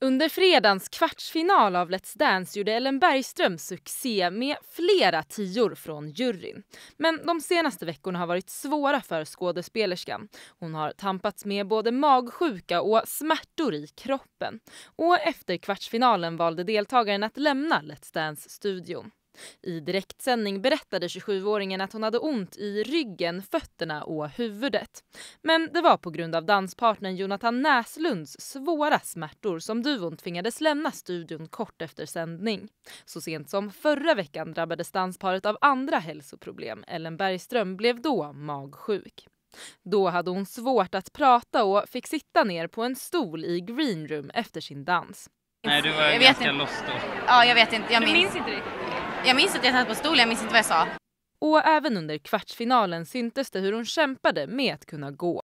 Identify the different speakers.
Speaker 1: Under fredagens kvartsfinal av Let's Dance gjorde Ellen Bergström succé med flera tior från juryn. Men de senaste veckorna har varit svåra för skådespelerskan. Hon har tampats med både magsjuka och smärtor i kroppen. Och efter kvartsfinalen valde deltagaren att lämna Let's Dance-studion. I direktsändning berättade 27-åringen att hon hade ont i ryggen, fötterna och huvudet. Men det var på grund av danspartnern Jonathan Näslunds svåra smärtor som duon tvingades lämna studion kort efter sändning. Så sent som förra veckan drabbades dansparet av andra hälsoproblem. Ellen Bergström blev då magsjuk. Då hade hon svårt att prata och fick sitta ner på en stol i greenroom efter sin dans.
Speaker 2: Nej, du var jag ganska lost
Speaker 1: då. Ja, jag vet inte. Jag minns, minns inte riktigt? Jag minns att jag satt på stolen, jag minns inte vad jag sa. Och även under kvartsfinalen syntes det hur hon kämpade med att kunna gå.